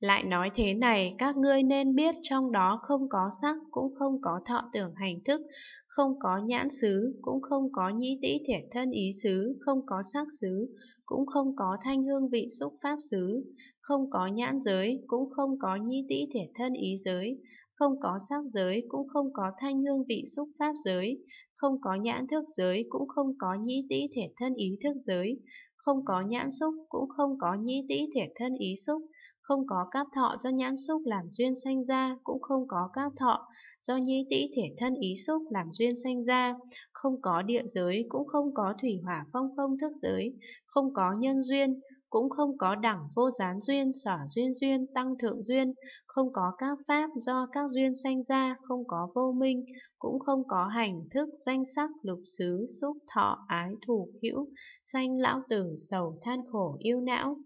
lại nói thế này, các ngươi nên biết trong đó không có sắc, cũng không có thọ tưởng hành thức, không có nhãn xứ, cũng không có nhĩ tĩ thể thân ý xứ, không có sắc xứ, cũng không có thanh hương vị xúc pháp xứ, không có nhãn giới, cũng không có nhĩ tĩ thể thân ý giới, không có sắc giới, cũng không có thanh hương vị xúc pháp giới, không có nhãn thức giới, cũng không có nhĩ tĩ thể thân ý thức giới, không có nhãn xúc, cũng không có nhĩ tĩ thiệt thân ý xúc, không có các thọ do nhãn xúc làm duyên sanh ra, cũng không có các thọ do nhĩ tĩ thể thân ý xúc làm duyên sanh ra, không có địa giới, cũng không có thủy hỏa phong không thức giới, không có nhân duyên, cũng không có đẳng vô gián duyên, sở duyên duyên, tăng thượng duyên, không có các pháp do các duyên sanh ra, không có vô minh, cũng không có hành thức, danh sắc, lục xứ, xúc thọ, ái thủ hữu, sanh lão tử, sầu than khổ, yêu não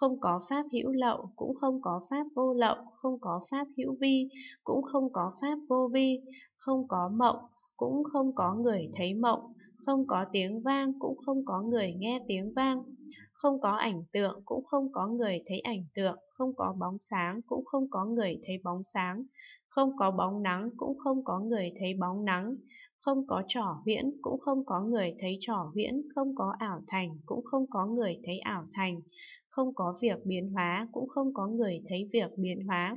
không có pháp hữu lậu, cũng không có pháp vô lậu, không có pháp hữu vi, cũng không có pháp vô vi, không có mộng, cũng không có người thấy mộng, không có tiếng vang, cũng không có người nghe tiếng vang, không có ảnh tượng cũng không có người thấy ảnh tượng, không có bóng sáng cũng không có người thấy bóng sáng, không có bóng nắng cũng không có người thấy bóng nắng, không có trỏ huyễn cũng không có người thấy trỏ huyễn, không có ảo thành cũng không có người thấy ảo thành, không có việc biến hóa cũng không có người thấy việc biến hóa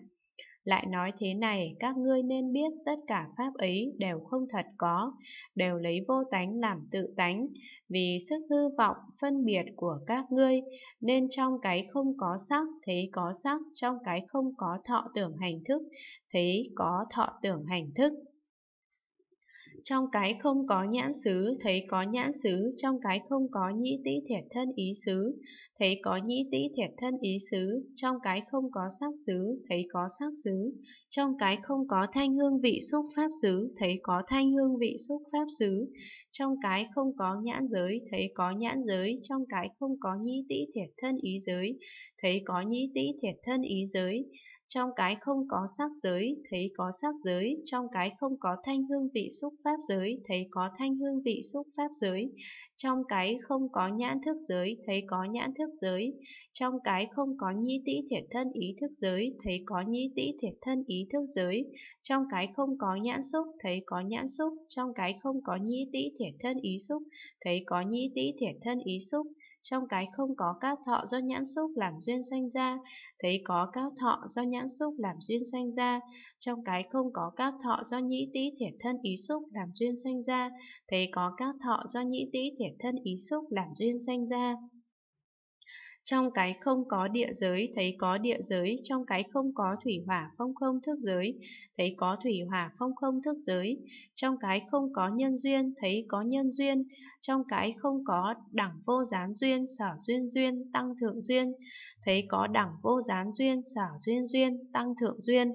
lại nói thế này, các ngươi nên biết tất cả pháp ấy đều không thật có, đều lấy vô tánh làm tự tánh, vì sức hư vọng, phân biệt của các ngươi, nên trong cái không có sắc, thấy có sắc, trong cái không có thọ tưởng hành thức, thấy có thọ tưởng hành thức. Trong cái không có nhãn xứ, thấy có nhãn xứ, trong cái không có nhĩ tỷ thiệt thân ý xứ, thấy có nhĩ tỷ thiệt thân ý xứ, trong cái không có sắc xứ, thấy có sắc xứ, trong cái không có thanh hương vị xúc pháp xứ, thấy có thanh hương vị xúc pháp xứ, trong cái không có nhãn giới, thấy có nhãn giới, trong cái không có nhĩ tỷ thiệt thân ý giới, thấy có nhĩ tỷ thiệt thân ý giới, trong cái không có sắc giới, thấy có sắc giới, trong cái không có thanh hương vị xúc pháp giới thấy có thanh hương vị xúc pháp giới, trong cái không có nhãn thức giới thấy có nhãn thức giới, trong cái không có nhĩ tĩ thiệt thân ý thức giới thấy có nhĩ tĩ thiệt thân ý thức giới, trong cái không có nhãn xúc thấy có nhãn xúc, trong cái không có nhĩ tĩ thiệt thân ý xúc thấy có nhĩ tĩ thiệt thân ý xúc, trong cái không có các thọ do nhãn xúc làm duyên sanh ra, thấy có các thọ do nhãn xúc làm duyên sanh ra, trong cái không có các thọ do nhĩ tĩ thiệt thân ý xúc làm duyên sanh ra, thấy có các thọ do nhĩ tĩ thiệt thân ý xúc làm duyên sanh ra. Trong cái không có địa giới thấy có địa giới, trong cái không có thủy hỏa phong không thức giới, thấy có thủy hỏa phong không thức giới, trong cái không có nhân duyên thấy có nhân duyên, trong cái không có đẳng vô gián duyên, sở duyên duyên, tăng thượng duyên, thấy có đẳng vô gián duyên, sở duyên duyên, tăng thượng duyên.